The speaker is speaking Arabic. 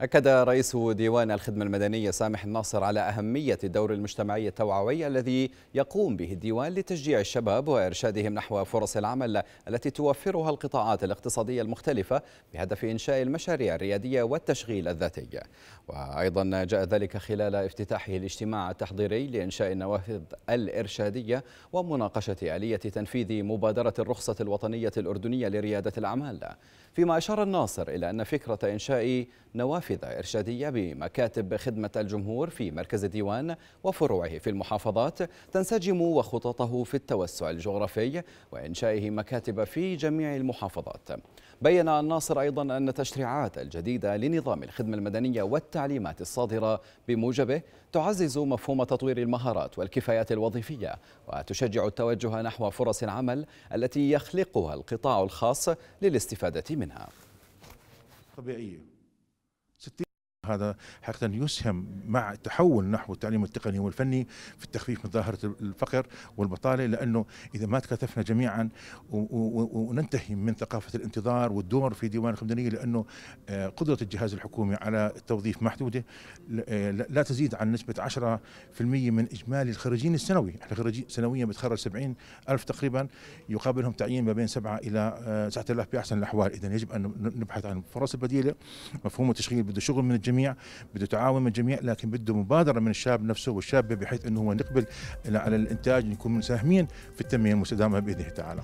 أكد رئيس ديوان الخدمة المدنية سامح الناصر على أهمية الدور المجتمعي التوعوي الذي يقوم به الديوان لتشجيع الشباب وإرشادهم نحو فرص العمل التي توفرها القطاعات الاقتصادية المختلفة بهدف إنشاء المشاريع الريادية والتشغيل الذاتي وأيضا جاء ذلك خلال افتتاحه الاجتماع التحضيري لإنشاء النوافذ الإرشادية ومناقشة آلية تنفيذ مبادرة الرخصة الوطنية الأردنية لريادة الأعمال فيما أشار الناصر إلى أن فكرة إنشاء نوافذ نافذة إرشادية بمكاتب خدمة الجمهور في مركز الديوان وفروعه في المحافظات تنسجم وخططه في التوسع الجغرافي وإنشائه مكاتب في جميع المحافظات بيّن الناصر أيضا أن التشريعات الجديدة لنظام الخدمة المدنية والتعليمات الصادرة بموجبه تعزز مفهوم تطوير المهارات والكفايات الوظيفية وتشجع التوجه نحو فرص العمل التي يخلقها القطاع الخاص للاستفادة منها طبيعية So هذا حقيقه يسهم مع التحول نحو التعليم التقني والفني في التخفيف من ظاهره الفقر والبطاله لانه اذا ما تكاتفنا جميعا وننتهي من ثقافه الانتظار والدور في ديوان الخمدانيه لانه آه، قدره الجهاز الحكومي على التوظيف محدوده آه، لا تزيد عن نسبه 10% من اجمالي الخريجين السنوي، احنا يعني خريجين سنويا بتخرج 70 ألف تقريبا يقابلهم تعيين ما بين 7 إلى 9000 آه، بأحسن الأحوال، إذا يجب أن نبحث عن الفرص البديلة، مفهوم التشغيل بده شغل من الجميع الجميع بده تعاون من الجميع لكن بده مبادره من الشاب نفسه والشابه بحيث انه هو نقبل على الانتاج نكون مساهمين في التنميه المستدامه باذن الله تعالى